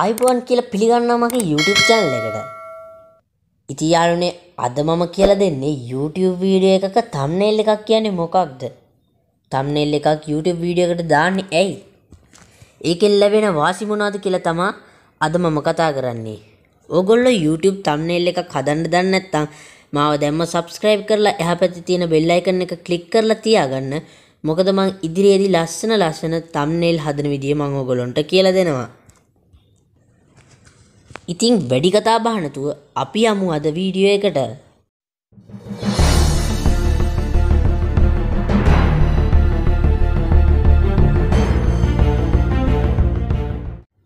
අයිබෝන් කියල පිළිගන්නමගේ YouTube channel එකට ඉතියාලුනේ අද මම කියල දෙන්නේ YouTube වීඩිය එකක තම්නෙල් එකක් කියන්නේ මොකක්ද තම්නෙල් එකක් YouTube වීඩියකට දාන්න ඇයි ඒකෙල් ලැබෙන වාසිමුණාද කියල තමා අද මම කතා කරන්නේ ඕගොල්ලො YouTube තම්නෙල් එකක් හදන්න දන්නත්තං මාව දැම්ම සබස්ක්‍රයිබ් කරලා එහ පැති තියෙන බෙල්ලයිකන්න එක කලික් කරලා තියාගන්න මොකද මං ඉදිරියේදී ලස්සන ලස්සන තම්නෙල් හදන විදිිය මං ඕගොලොන්ට කියල දෙනවා ඉතිං වැඩි කතා බහනතුව අපි අමු අද වීඩියෝ එකට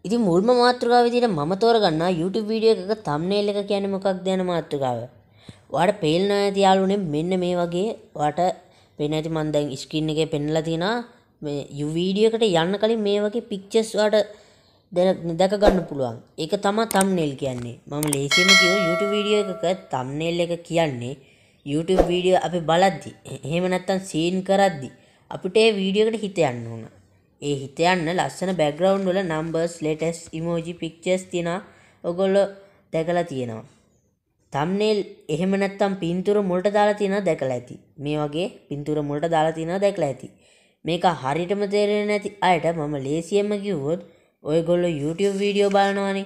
ඉති මුල්ම මාතෘකාව විදිට මම තෝරගන්න YouTube වීඩියෝ එක තම්නේල් එක කියන මොකක් දෙන මාතෘකාව. වාට පේල්න ඇති යාලුනේ මෙන්න මේ වගේ වාට පේන ඇති මන් දැන් ස්ක්‍රීන් එකේ පෙන්ලා තිනා මේ යු වීඩියෝ එකට යන්න කලින් මේ වගේ පික්චර්ස් වාට දැන දැක ගන්න පුළුවන් ඒක තමයි තම්නෙල් කියන්නේ මම ලේසියෙන්ම කිව්ව YouTube වීඩියෝ එකක තම්නෙල් එක කියන්නේ YouTube වීඩියෝ අපි බලද්දි එහෙම නැත්නම් සීන් කරද්දි අපිට ඒ වීඩියෝ එකට හිත යන්න ඕන. ඒ හිත යන්න ලස්සන බෑග්‍රවුන්ඩ් වල numbers, letters, emoji, pictures තියන ඔයගොල්ලෝ දැකලා තියෙනවා. thumbnail එහෙම නැත්නම් පින්තූර මුලට දාලා තියෙනවා දැකලා ඇති. මේ වගේ පින්තූර මුලට දාලා තියෙනවා දැකලා ඇති. මේක හරියටම තේරෙන්නේ නැති අයට මම ලේසියෙන්ම කිව්වොත් ඔයගොල්ලො YouTube වීඩියෝ බලනවානේ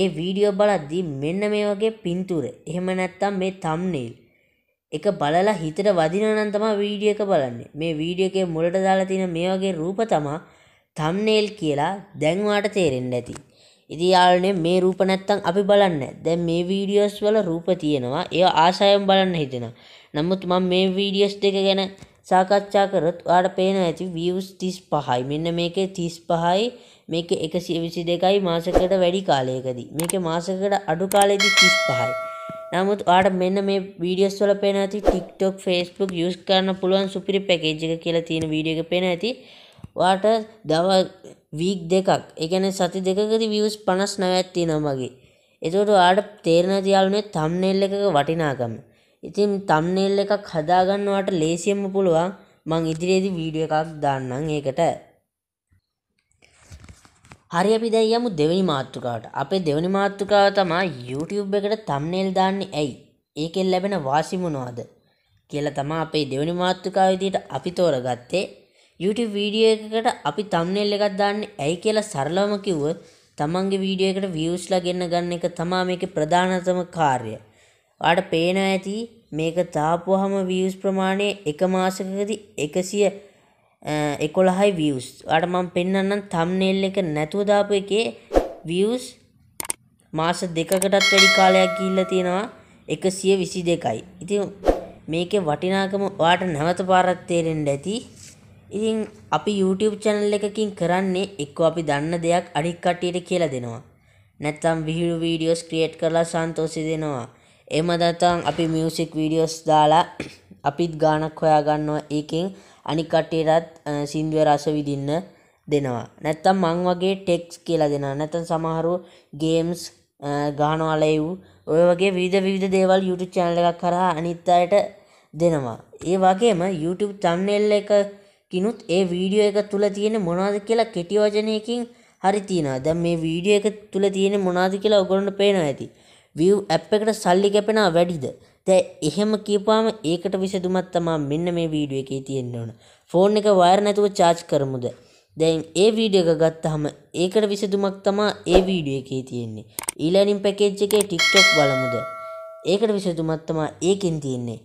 ඒ වීඩියෝ බලද්දී මෙන්න මේ වගේ පින්තුර එහෙම නැත්තම් මේ තම්නේල් එක බලලා හිතට වදිනනම් තමා වීඩියෝ එක බලන්නේ මේ වීඩියෝ එකේ මුලට දාලා තියෙන මේ වගේ රූප තමා තම්නේල් කියලා දැන් වාට තේරෙන්නේ නැති. ඉතින් යාළුවනේ මේ රූප නැත්තම් අපි බලන්නේ දැන් මේ වීඩියෝස් වල රූප තියෙනවා ඒවා ආශාවෙන් බලන්න හිතෙනවා. නමුත් මම මේ වීඩියෝස් දෙක ගැන සාකච්ඡා කරොත් ඔයාට පේන ඇති වියස් තිස් පහයි මෙන්න මේකේ තිස් පහයි මේක එකසි විසි දෙකයි මාසකට වැඩි කාලයකදී මේක මාසකට අඩු කාලයේදී තිස් පහයි නමුත් ආට මෙන්න මේ වීඩියස් වල පේන ඇති TikTok Facebook යූස් කරන්න පුළුවන් සුපිරි පැකේජ් එක කියලා තියෙන වීඩියෝ එක පේන ඇති. ඔයාට දවස් වීක් දෙකක්, ඒ කියන්නේ සති දෙකකදී views 59ක් තියෙනවා මගේ. ඒකට ඔයාට තේරෙනවා තියාලුනේ thumbnail එකක වටිනාකම. ඉතින් තම්නෙල් එකක් හදාගන්නවාට ලේසියම්ම පුළුවන් මං ඉදිරියේදි වීඩිය එකක් දන්නම් ඒකට හරි අපි දැන් යමු දෙවනි මාතෘකාවට අපේ දෙවනි මාතෘකාව තමා YouTube එකට තම්නෙල් දාන්නේ ඇයි ඒකෙන් ලැබෙන වාසි මොනවද කියලා තමා අපේ දෙවනි මාතෘකාව විදිහට අපි තෝරගත්තේ YouTube වීඩියෝ එකකට අපි තම්නෙල් එකක් දාන්නේ ඇයි කියලා සරලවම කිව්වොත් තමන්ගේ වීඩියෝ එකට views ලා ගෙන්න ගන්න එක තමා මේකේ ප්‍රධානතම කාර්යය ඔයාට පේනවා ඇති මේක දාපුවහම views ප්‍රමාණය එක මාසකදී 100 11යි views. ඔයාට මම පෙන්වන්නම් thumbnail එක නැතුව දාපු එකේ views මාස දෙකකටත් වැඩි කාලයක් ගිහිල්ලා තියෙනවා 122යි. ඉතින් මේකේ වටිනාකම ඔයාට නැවත පාරක් තේරෙන්න ඇති. ඉතින් අපි YouTube channel එකකින් කරන්නේ එක්කෝ අපි දන්න දෙයක් අනික් කට්ටියට කියලා දෙනවා. නැත්නම් විහිළු වීඩියෝස් ක්‍රියේට් කරලා සන්තෝෂි දෙනවා. එහෙම නැත්නම් අපි මියුසික් වීඩියෝස් දාලා අපිත් ගානක් හොයාගන්නවා ඒකෙන් අනික් කට්ටියටත් සින්දුව රස විඳින්න දෙනවා. නැත්තම් මං වගේ ටෙක්ස් කියලා දෙනවා. නැත්තම් සමහරව ගේම්ස් ගානවා ලයිව් ඔය වගේ විවිධ විවිධ දේවල් YouTube channel එකක් කරා අනිත් අයට දෙනවා. ඒ වගේම YouTube thumbnail එක කිනුත් ඒ වීඩියෝ එක තුල තියෙන මොනවද කියලා කෙටි වචනයකින් හරි තියෙනවා. දැන් මේ වීඩියෝ එක තුල තියෙන මොනවද කියලා ඔයගොල්ලන්ට පේනවා ඇති. වව් ඇප් එකට සල්ලි කැපෙනා වැඩිද තැ එහෙම කියපාම ඒකට විසදුමත් තමා මෙන්න මේ වීඩුව එකේ තියෙන්න්න ඕන ෆෝන් එක වයර නැතුව චාච් කරමුද දැන් ඒ වීඩිය එක ගත්තහම ඒකට විසදුමක් තමා ඒ වීඩිය එකේ තියෙන්නේ ඊලනින් පැකේජ් එකේ ටික්ටොක් බලමුද ඒකට විසදුමත් තමා ඒකින් තියෙන්නේ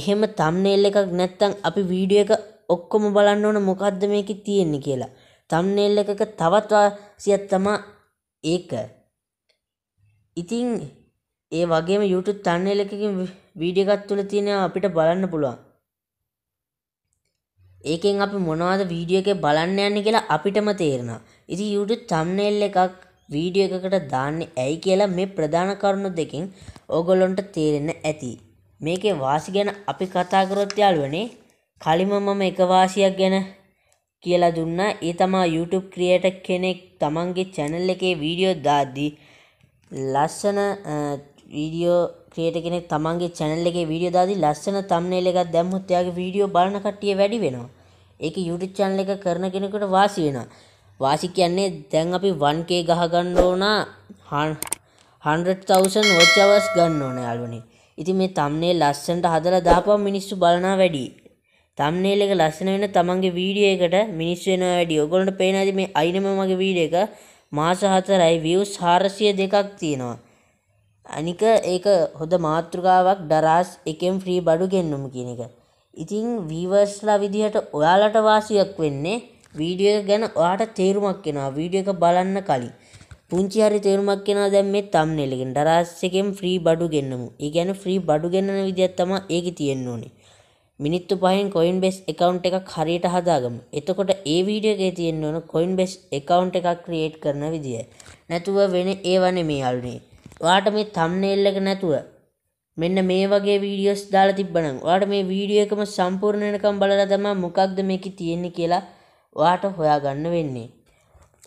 එහෙම තම්නෙල් එකක් නැත්තං අපි වීඩිය එක ඔක්කොම බලන්න ඕන මොකක්ද මේක තියෙන්නේ කියලා තම්නෙල් එකක තවත් වාසියක් තමා ඒක ඉතින් ඒ වගේම YouTube තන්නේල එකකින් වීඩිය එකත් තුළ තියෙන අපිට බලන්න පුළුවන් ඒකෙන් අපි මොනවද වීඩිය එක බලන්න යන්න කියලා අපිටම තේරෙනවා ඉති YouTube තම්නෙල් එකක් වීඩිය එකකට දාන්නේ ඇයි කියලා මේ ප්‍රධාන කරුණු දෙකින් ඕගොල්ලොන්ට තේරෙන්න ඇති මේකේ වාසි ගැන අපි කතා කරොත් යාළුවනේ කලින්ම මම එක වාසියක් ගැන කියලා දුන්නා ඒ තමා YouTube ක්‍රියේටර් කෙනෙක් තමන්ගේ channel එකේ වීඩියෝ දාද්දී ලස්සන වීඩියෝ ක්‍රියට කෙනෙක් තමන්ගේ චැනල් එකේ වීඩියෝ දාදී ලස්සන තම්නේල් එකක් දැම්මොත් එයාගේ වීඩියෝ බලන කට්ටිය වැඩි වෙනවා. ඒක YouTube channel එක කරන කෙනෙකුට වාසි වෙනවා. වාසි කියන්නේ දැන් අපි 1k ගහ ගන්න ඕන 100,000 watch hours ගන්න ඕන යාළුවනේ. ඉතින් මේ thumbnail ලස්සනට හදලා දාපුවම මිනිස්සු බලනවා වැඩි. thumbnail එක ලස්සන වෙන තමන්ගේ වීඩියෝ එකට මිනිස්සු වෙනවා වැඩි. ඔයගොල්ලන්ට පේනවාද මේ අයිනම මගේ වීඩියෝ එක මාස 4යි views 402ක් තියෙනවා. අනික ඒක හොඳ මාතෘකාවක් ඩරාස් එකෙන් ෆ්‍රී බඩු ගෙන්නුම කියන එක. ඉතිං වීවර්ස්ලා විදිහට ඔයාලට වාසියක් වෙන්නේ වීඩියෝ ගැන ඔයාට තේරුමක් කෙනවා වීඩියෝ එක බලන්න කලින්. පුංචි හරි තේරුමක් කෙනවා දැන් මේ thumbnail එකෙන් ඩරාස් එකෙන් ෆ්‍රී බඩු ගෙන්නමු. ඒ කියන්නේ ෆ්‍රී බඩු ගෙන්නන විදියක් තමයි ඒකේ තියෙන්න ඕනේ. මිනිත්තු පහෙන් Coinbase account එකක් හරියට හදාගමු. එතකොට ඒ වීඩියෝ එකේ තියෙන්න ඕන Coinbase account එකක් create කරන විදිය. නැතුව වෙන ඒවා නෙමෙයි අලුනේ. වාට මේ තම්නේල් එක නැතුව මෙන්න මේ වගේ වීඩියෝස් දාලා තිබ්බනම් ඔයාට මේ වීඩියෝ එකම සම්පූර්ණ වෙනකම් බලලා තමයි මොකක්ද මේකේ තියෙන්නේ කියලා ඔයාට හොයාගන්න වෙන්නේ.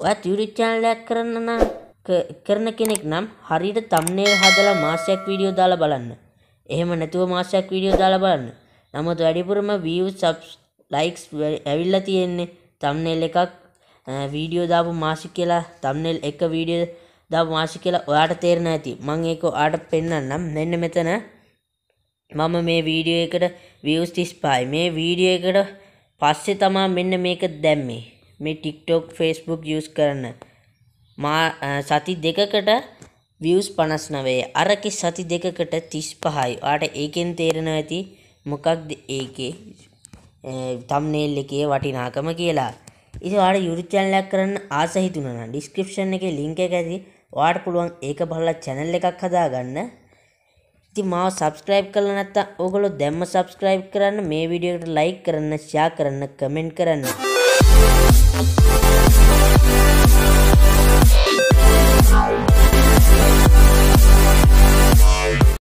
ඔයා YouTube channel එකක් කරන්න නම් කරන කෙනෙක් නම් හරියට thumbnail හදලා මාසයක් වීඩියෝ දාලා බලන්න. එහෙම නැතුව මාසයක් වීඩියෝ දාලා බලන්න. නමුත් වැඩිපුරම views subs likes ඇවිල්ලා තියෙන්නේ thumbnail එකක් වීඩියෝ දාපු මාසෙ කියලා thumbnail එක වීඩියෝ දම් වාසි කියලා ඔයාට තේරෙන ඇති මං ඒක ඔයාට පෙන්වන්නම් මෙන්න මෙතන මම මේ වීඩියෝ එකට views 35 මේ වීඩියෝ එකට පස්සේ තමා මෙන්න මේක දැම්මේ මේ TikTok Facebook use කරන මා සති දෙකකට views 59 අරකේ සති දෙකකට 35යි ඔයාට ඒකෙන් තේරෙනවා ඇති මොකක්ද ඒකේ තම්නේල් එකේ වටිනාකම කියලා. ඉතින් ඔයාලට YouTube channel එකක් කරන්න ආස හිතුණා නම් description එකේ link එක ඇති. වාට පුළුවන් ඒක බලලා channel එකක් හදාගන්න. ඉතින් මාව subscribe කරලා නැත්නම් ඕගොල්ලෝ දැම්ම subscribe කරන්න, මේ වීඩියෝ එකට like කරන්න, share කරන්න, comment කරන්න. Thank you